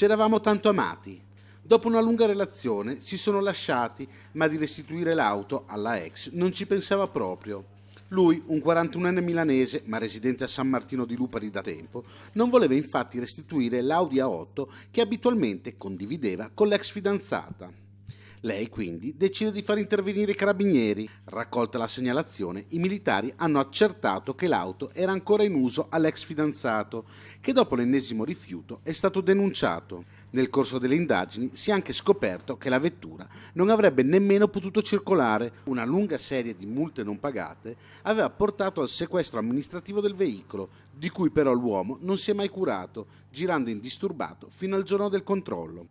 C'eravamo tanto amati. Dopo una lunga relazione si sono lasciati, ma di restituire l'auto alla ex non ci pensava proprio. Lui, un 41enne milanese, ma residente a San Martino di Lupari da tempo, non voleva infatti restituire l'Audi A8 che abitualmente condivideva con l'ex fidanzata. Lei quindi decide di far intervenire i carabinieri. Raccolta la segnalazione, i militari hanno accertato che l'auto era ancora in uso all'ex fidanzato, che dopo l'ennesimo rifiuto è stato denunciato. Nel corso delle indagini si è anche scoperto che la vettura non avrebbe nemmeno potuto circolare. Una lunga serie di multe non pagate aveva portato al sequestro amministrativo del veicolo, di cui però l'uomo non si è mai curato, girando indisturbato fino al giorno del controllo.